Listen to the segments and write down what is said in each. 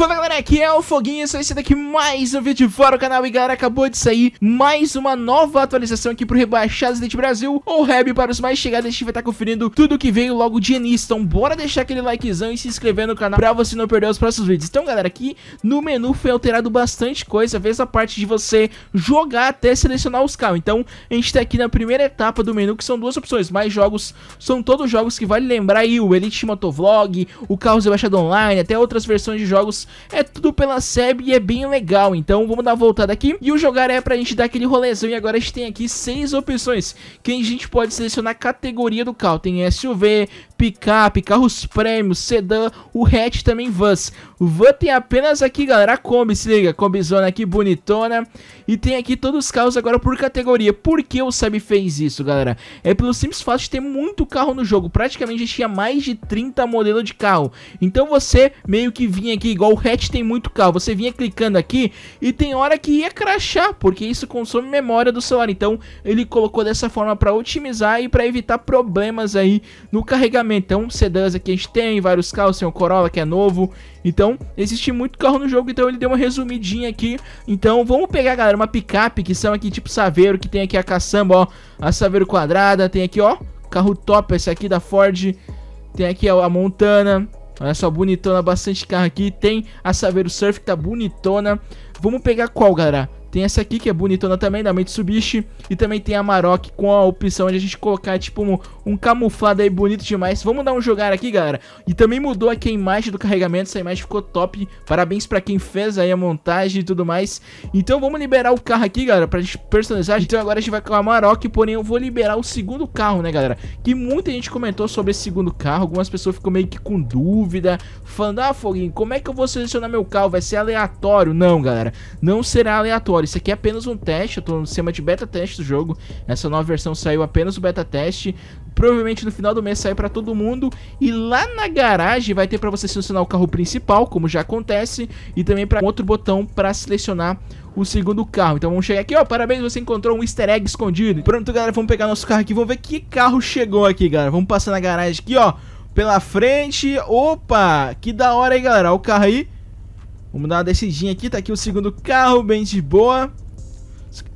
Fala galera, aqui é o Foguinho, sou esse daqui mais um vídeo fora do canal e galera, acabou de sair mais uma nova atualização aqui pro Rebaixados Elite Brasil ou Reb para os mais chegados, a gente vai estar tá conferindo tudo que veio logo de início, então bora deixar aquele likezão e se inscrever no canal pra você não perder os próximos vídeos. Então galera, aqui no menu foi alterado bastante coisa, vez a parte de você jogar até selecionar os carros, então a gente tá aqui na primeira etapa do menu que são duas opções, mais jogos, são todos jogos que vale lembrar aí, o Elite Motovlog, o Carros Rebaixado Online, até outras versões de jogos é tudo pela SEB e é bem legal. Então vamos dar uma voltada aqui. E o jogar é pra gente dar aquele rolezão. E agora a gente tem aqui seis opções que a gente pode selecionar a categoria do carro. Tem SUV, picape, carros prêmios, sedã, o hatch também vans. O van tem apenas aqui, galera, a Kombi, se liga, Kombizona aqui bonitona. E tem aqui todos os carros agora por categoria. Por que o Seb fez isso, galera? É pelo simples fato de ter muito carro no jogo. Praticamente tinha mais de 30 modelos de carro. Então você meio que vinha aqui igual o hatch tem muito carro, você vinha clicando aqui e tem hora que ia crachar, porque isso consome memória do celular. Então ele colocou dessa forma para otimizar e para evitar problemas aí no carregamento. Então sedãs aqui a gente tem, vários carros, tem o Corolla que é novo. Então existe muito carro no jogo, então ele deu uma resumidinha aqui. Então vamos pegar, galera, uma picape que são aqui tipo Saveiro, que tem aqui a caçamba, ó, a Saveiro quadrada, tem aqui, ó, carro top esse aqui da Ford. Tem aqui ó, a Montana, Olha só, bonitona, bastante carro aqui. Tem a Saveiro Surf que tá bonitona. Vamos pegar qual, galera? Tem essa aqui que é bonitona também, da Mitsubishi. E também tem a Maroc com a opção de a gente colocar, tipo, um, um camuflado aí bonito demais. Vamos dar um jogar aqui, galera. E também mudou aqui a imagem do carregamento. Essa imagem ficou top. Parabéns pra quem fez aí a montagem e tudo mais. Então vamos liberar o carro aqui, galera, pra gente personalizar. Então agora a gente vai com a Maroc, porém eu vou liberar o segundo carro, né, galera? Que muita gente comentou sobre esse segundo carro. Algumas pessoas ficam meio que com dúvida. Falando, ah, Foguinho, como é que eu vou selecionar meu carro? Vai ser aleatório? Não, galera. Não será aleatório isso aqui é apenas um teste, eu tô no sistema de beta teste do jogo. Essa nova versão saiu apenas o beta teste. Provavelmente no final do mês sai pra todo mundo. E lá na garagem vai ter pra você selecionar o carro principal, como já acontece. E também pra outro botão pra selecionar o segundo carro. Então vamos chegar aqui, ó, parabéns, você encontrou um easter egg escondido. Pronto, galera, vamos pegar nosso carro aqui, vamos ver que carro chegou aqui, galera. Vamos passar na garagem aqui, ó, pela frente. Opa, que da hora aí, galera, Olha o carro aí. Vamos dar uma descidinha aqui. Tá aqui o segundo carro, bem de boa.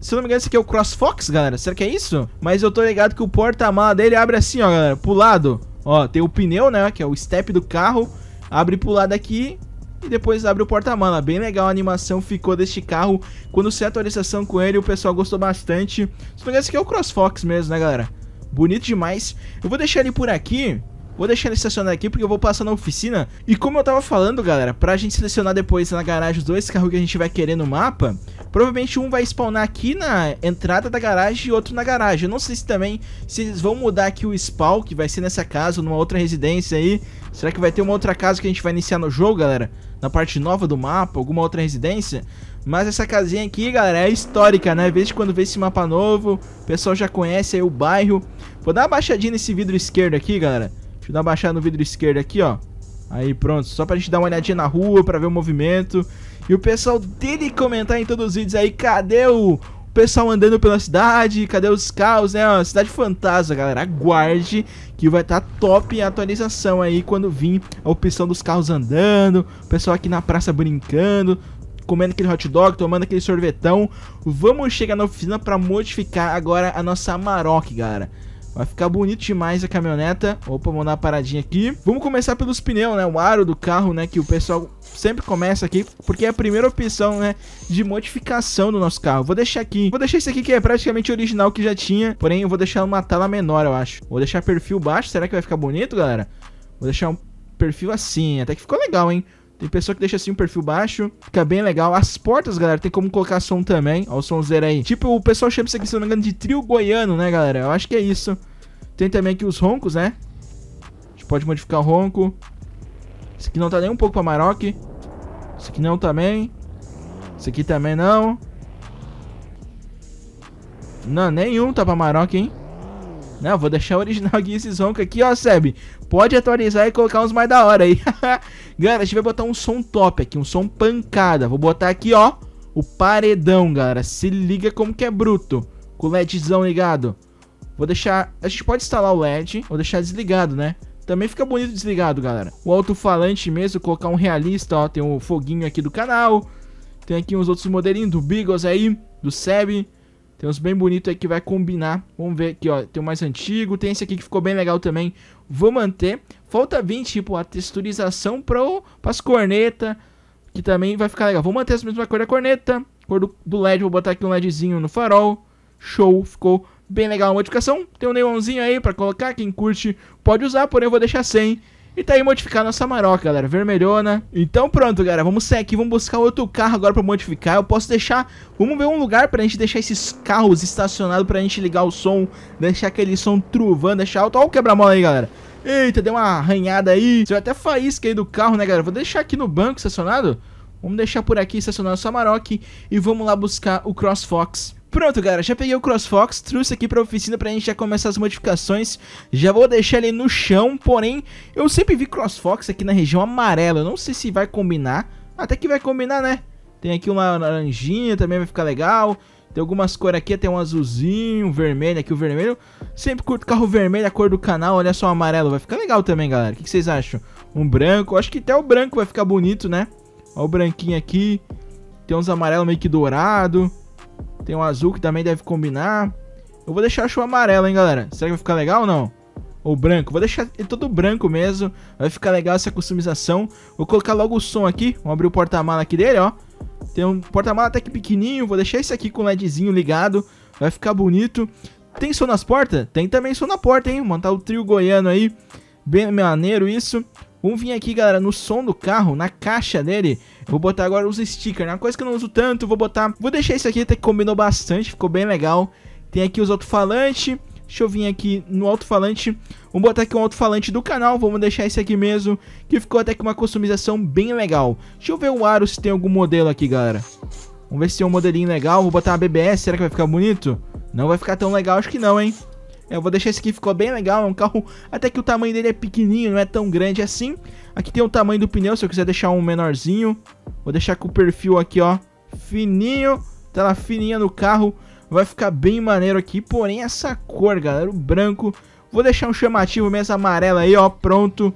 Se eu não me engano, esse aqui é o CrossFox, galera. Será que é isso? Mas eu tô ligado que o porta-mala dele abre assim, ó, galera. Pro lado. Ó, tem o pneu, né? Que é o step do carro. Abre pro lado aqui. E depois abre o porta-mala. Bem legal a animação ficou deste carro. Quando saiu a atualização com ele, o pessoal gostou bastante. Se não me engano, esse aqui é o CrossFox mesmo, né, galera? Bonito demais. Eu vou deixar ele por aqui. Vou deixar ele estacionado aqui porque eu vou passar na oficina. E como eu tava falando, galera, pra gente selecionar depois na garagem os dois carros que a gente vai querer no mapa, provavelmente um vai spawnar aqui na entrada da garagem e outro na garagem. Eu não sei se também, se eles vão mudar aqui o spawn, que vai ser nessa casa ou numa outra residência aí. Será que vai ter uma outra casa que a gente vai iniciar no jogo, galera? Na parte nova do mapa, alguma outra residência? Mas essa casinha aqui, galera, é histórica, né? Desde quando vê esse mapa novo, o pessoal já conhece aí o bairro. Vou dar uma baixadinha nesse vidro esquerdo aqui, galera Deixa eu dar uma baixada no vidro esquerdo aqui, ó. Aí, pronto. Só pra gente dar uma olhadinha na rua, pra ver o movimento. E o pessoal dele comentar em todos os vídeos aí, cadê o, pessoal andando pela cidade, cadê os carros, né? Ó, cidade fantasma, galera. Aguarde que vai estar tá top a atualização aí quando vir a opção dos carros andando, o pessoal aqui na praça brincando, comendo aquele hot dog, tomando aquele sorvetão. Vamos chegar na oficina para modificar agora a nossa Amarok, galera. Vai ficar bonito demais a caminhoneta. Opa, vamos dar uma paradinha aqui. Vamos começar pelos pneus, né? O aro do carro, né? Que o pessoal sempre começa aqui, porque é a primeira opção, né? De modificação do nosso carro. Vou deixar aqui. Vou deixar esse aqui que é praticamente original que já tinha. Porém, eu vou deixar uma tela menor, eu acho. Vou deixar perfil baixo. Será que vai ficar bonito, galera? Vou deixar um perfil assim. Até que ficou legal, hein? Tem pessoa que deixa assim um perfil baixo, fica bem legal. As portas, galera, tem como colocar som também. Ó, o somzinho aí. Tipo, o pessoal chama isso aqui, se não me engano, de trio goiano, né, galera? Eu acho que é isso. Tem também aqui os roncos, né? A gente pode modificar o ronco. Esse aqui não tá nem um pouco pra Maroc. Esse aqui não também. Esse aqui também não. Não, nenhum tá pra Maroc, hein? Não, vou deixar o original aqui esse aqui, ó, Seb. Pode atualizar e colocar uns mais da hora aí. galera, a gente vai botar um som top aqui, um som pancada. Vou botar aqui, ó, o paredão, galera. Se liga como que é bruto. Com o LEDzão ligado. Vou deixar... A gente pode instalar o LED. Vou deixar desligado, né? Também fica bonito desligado, galera. O alto-falante mesmo, colocar um realista, ó. Tem o um foguinho aqui do canal. Tem aqui uns outros modelinhos do Beagles aí, do Seb. Tem uns bem bonitos aí que vai combinar. Vamos ver aqui, ó. Tem o mais antigo. Tem esse aqui que ficou bem legal também. Vou manter. Falta 20, tipo, a texturização para as cornetas. Que também vai ficar legal. Vou manter a mesma cor da corneta. Cor do, do, LED. Vou botar aqui um LEDzinho no farol. Show. Ficou bem legal a modificação. Tem um neonzinho aí para colocar. Quem curte pode usar. Porém, eu vou deixar sem. E tá aí modificar nossa maroca, galera, vermelhona. Então pronto, galera, vamos sair aqui, vamos buscar outro carro agora pra modificar. Eu posso deixar, vamos ver um lugar pra gente deixar esses carros estacionados pra gente ligar o som, deixar aquele som truvando, deixar alto. Olha o quebra-mola aí, galera. Eita, deu uma arranhada aí. Você até faísca aí do carro, né, galera? Vou deixar aqui no banco estacionado. Vamos deixar por aqui estacionar o Samarock e vamos lá buscar o CrossFox. Pronto, galera, já peguei o CrossFox, trouxe aqui pra oficina pra gente já começar as modificações. Já vou deixar ele no chão, porém, eu sempre vi CrossFox aqui na região amarela. não sei se vai combinar, até que vai combinar, né? Tem aqui uma laranjinha, também vai ficar legal. Tem algumas cores aqui, tem um azulzinho, um vermelho aqui, o vermelho. Sempre curto carro vermelho, a cor do canal, olha só o amarelo. Vai ficar legal também, galera. O que vocês acham? Um branco, acho que até o branco vai ficar bonito, né? Olha o branquinho aqui. Tem uns amarelos meio que dourado. Tem o azul que também deve combinar. Eu vou deixar acho o amarelo, hein, galera. Será que vai ficar legal ou não? Ou branco? Vou deixar ele todo branco mesmo. Vai ficar legal essa customização. Vou colocar logo o som aqui. Vamos abrir o porta-mala aqui dele, ó. Tem um porta-mala até que pequenininho. Vou deixar esse aqui com o LEDzinho ligado. Vai ficar bonito. Tem som nas portas? Tem também som na porta, hein? Montar o trio goiano aí. Bem maneiro isso. Vamos vir aqui, galera, no som do carro, na caixa dele. Vou botar agora os stickers, né? uma coisa que eu não uso tanto, vou botar... Vou deixar isso aqui até que combinou bastante, ficou bem legal. Tem aqui os alto-falantes. Deixa eu vir aqui no alto-falante. Vamos botar aqui um alto-falante do canal. Vamos deixar esse aqui mesmo. Que ficou até que uma customização bem legal. Deixa eu ver o aro se tem algum modelo aqui, galera. Vamos ver se tem um modelinho legal. Vou botar a BBS. Será que vai ficar bonito? Não vai ficar tão legal, acho que não, hein? Eu vou deixar esse aqui, ficou bem legal, é um carro até que o tamanho dele é pequenininho, não é tão grande assim. Aqui tem o tamanho do pneu, se eu quiser deixar um menorzinho. Vou deixar com o perfil aqui, ó, fininho, tela fininha no carro. Vai ficar bem maneiro aqui, porém essa cor, galera, o branco. Vou deixar um chamativo mesmo amarelo aí, ó, pronto.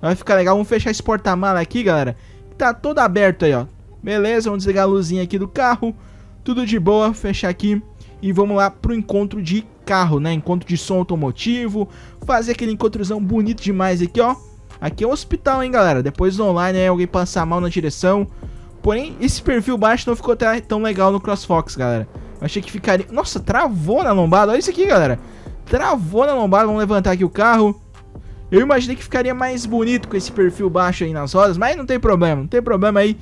Vai ficar legal, vamos fechar esse porta-mala aqui, galera. Tá todo aberto aí, ó. Beleza, vamos desligar a luzinha aqui do carro. Tudo de boa, fechar aqui. E vamos lá pro encontro de carro, né? Encontro de som automotivo, fazer aquele encontrozão bonito demais aqui, ó. Aqui é um hospital, hein, galera? Depois do online, né, alguém passar mal na direção. Porém, esse perfil baixo não ficou tão legal no CrossFox, galera. Eu achei que ficaria... Nossa, travou na lombada. Olha isso aqui, galera. Travou na lombada. Vamos levantar aqui o carro. Eu imaginei que ficaria mais bonito com esse perfil baixo aí nas rodas, mas não tem problema. Não tem problema aí.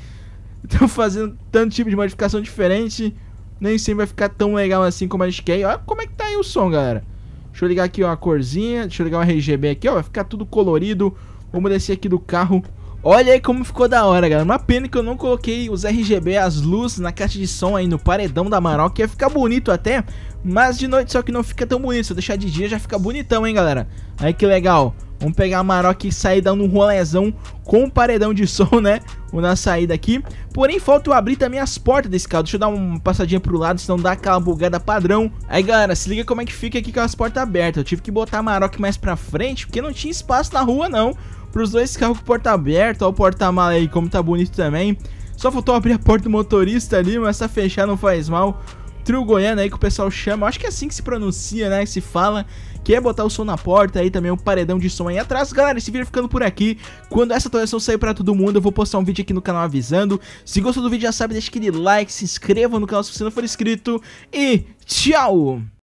Estão fazendo tanto tipo de modificação diferente. Nem sempre vai ficar tão legal assim como a gente quer. E olha como é que tá o som, galera. Deixa eu ligar aqui, uma corzinha. Deixa eu ligar o RGB aqui, ó. Vai ficar tudo colorido. Vamos descer aqui do carro. Olha aí como ficou da hora, galera. Uma pena que eu não coloquei os RGB, as luzes na caixa de som aí no paredão da Maró, que ia ficar bonito até, mas de noite só que não fica tão bonito. Se eu deixar de dia já fica bonitão, hein, galera. Aí que legal. Vamos pegar a Maroc e sair dando um rolezão com um paredão de som, né? Na saída aqui. Porém, falta eu abrir também as portas desse carro. Deixa eu dar uma passadinha pro lado, senão dá aquela bugada padrão. Aí, galera, se liga como é que fica aqui com as portas abertas. Eu tive que botar a Maroc mais pra frente, porque não tinha espaço na rua, não. Pros dois carros com porta aberta. Ó, o porta-mala aí, como tá bonito também. Só faltou abrir a porta do motorista ali, mas tá fechar não faz mal trio goiano aí que o pessoal chama, acho que é assim que se pronuncia, né, que se fala, que é botar o som na porta aí também, um paredão de som aí atrás. Galera, esse vídeo ficando por aqui. Quando essa atualização sair pra todo mundo, eu vou postar um vídeo aqui no canal avisando. Se gostou do vídeo, já sabe, deixa aquele like, se inscreva no canal se você não for inscrito e tchau!